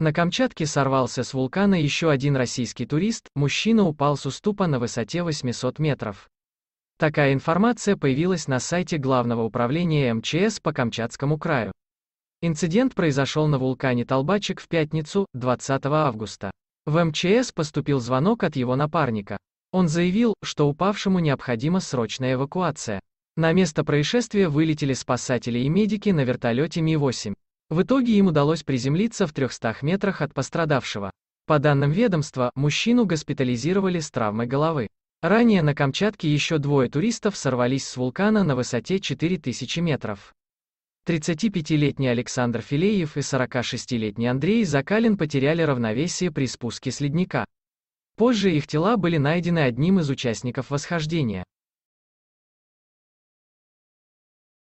На Камчатке сорвался с вулкана еще один российский турист, мужчина упал с уступа на высоте 800 метров. Такая информация появилась на сайте Главного управления МЧС по Камчатскому краю. Инцидент произошел на вулкане Толбачик в пятницу, 20 августа. В МЧС поступил звонок от его напарника. Он заявил, что упавшему необходима срочная эвакуация. На место происшествия вылетели спасатели и медики на вертолете Ми-8. В итоге им удалось приземлиться в 300 метрах от пострадавшего. По данным ведомства, мужчину госпитализировали с травмой головы. Ранее на Камчатке еще двое туристов сорвались с вулкана на высоте 4000 метров. 35-летний Александр Филеев и 46-летний Андрей Закалин потеряли равновесие при спуске с ледника. Позже их тела были найдены одним из участников восхождения.